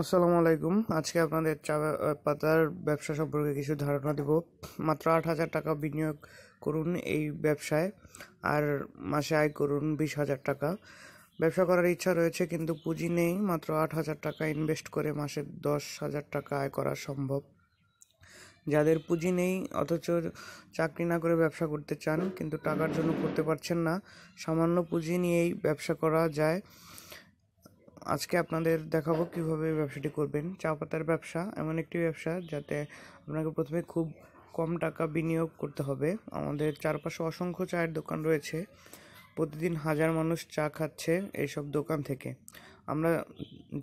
আসসালামু আলাইকুম আজকে আপনাদের চা পাতার ব্যবসা সম্পর্কে কিছু ধারণা দেব মাত্র আট হাজার টাকা বিনিয়োগ করুন এই ব্যবসায় আর মাসে আয় করুন বিশ হাজার টাকা ব্যবসা করার ইচ্ছা রয়েছে কিন্তু পুঁজি নেই মাত্র আট হাজার টাকা ইনভেস্ট করে মাসে দশ হাজার টাকা আয় করা সম্ভব যাদের পুঁজি নেই অথচ চাকরি না করে ব্যবসা করতে চান কিন্তু টাকার জন্য করতে পারছেন না সামান্য পুঁজি নিয়েই ব্যবসা করা যায় আজকে আপনাদের দেখাবো কীভাবে ব্যবসাটি করবেন চা পাতার ব্যবসা এমন একটি ব্যবসা যাতে আপনাকে প্রথমে খুব কম টাকা বিনিয়োগ করতে হবে আমাদের চারপাশে অসংখ্য চায়ের দোকান রয়েছে প্রতিদিন হাজার মানুষ চা খাচ্ছে এইসব দোকান থেকে আমরা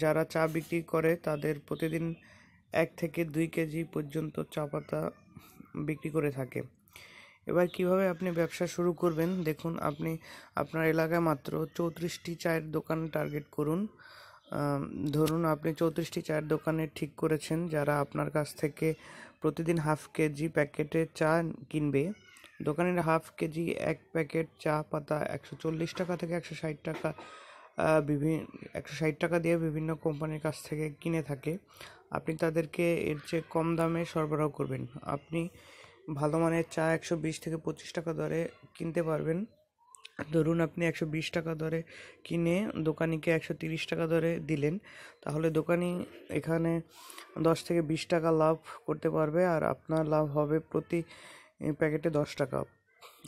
যারা চা বিক্রি করে তাদের প্রতিদিন এক থেকে দুই কেজি পর্যন্ত চা পাতা বিক্রি করে থাকে এবার কিভাবে আপনি ব্যবসা শুরু করবেন দেখুন আপনি আপনার এলাকায় মাত্র চৌত্রিশটি চায়ের দোকান টার্গেট করুন ধরুন আপনি চৌত্রিশটি চায়ের দোকানে ঠিক করেছেন যারা আপনার কাছ থেকে প্রতিদিন হাফ কেজি প্যাকেটে চা কিনবে দোকানের হাফ কেজি এক প্যাকেট চা পাতা একশো চল্লিশ টাকা থেকে একশো ষাট টাকা বিভিন্ন একশো ষাট টাকা দিয়ে বিভিন্ন কোম্পানির কাছ থেকে কিনে থাকে আপনি তাদেরকে এর চেয়ে কম দামে সরবরাহ করবেন আপনি ভালো মানের চা একশো বিশ থেকে পঁচিশ টাকা দরে কিনতে পারবেন ধরুন আপনি একশো বিশ টাকা দরে কিনে দোকানিকে একশো তিরিশ টাকা দরে দিলেন তাহলে দোকানি এখানে দশ থেকে বিশ টাকা লাভ করতে পারবে আর আপনার লাভ হবে প্রতি প্যাকেটে দশ টাকা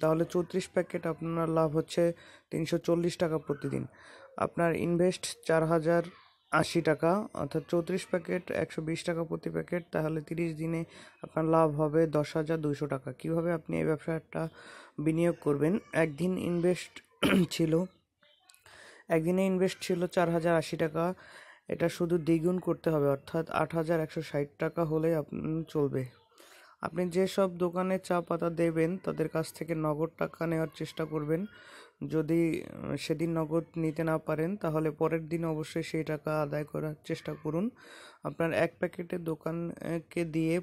তাহলে চৌত্রিশ প্যাকেট আপনার লাভ হচ্ছে তিনশো চল্লিশ টাকা প্রতিদিন আপনার ইনভেস্ট চার হাজার আশি টাকা অর্থাৎ চৌত্রিশ প্যাকেট একশো বিশ টাকা প্রতি প্যাকেট তাহলে তিরিশ দিনে আপনার লাভ হবে দশ হাজার দুশো টাকা কীভাবে আপনি এই ব্যবসাটা বিনিয়োগ করবেন একদিন ইনভেস্ট ছিল একদিনে ইনভেস্ট ছিল চার হাজার আশি টাকা এটা শুধু দ্বিগুণ করতে হবে অর্থাৎ আট হাজার একশো ষাট টাকা হলে চলবে আপনি যেসব দোকানে চা পাতা দেবেন তাদের কাছ থেকে নগদ টাকা নেওয়ার চেষ্টা করবেন যদি সেদিন নগদ নিতে না পারেন তাহলে পরের দিন অবশ্যই সেই টাকা আদায় করার চেষ্টা করুন আপনার এক প্যাকেটে দোকানকে দিয়ে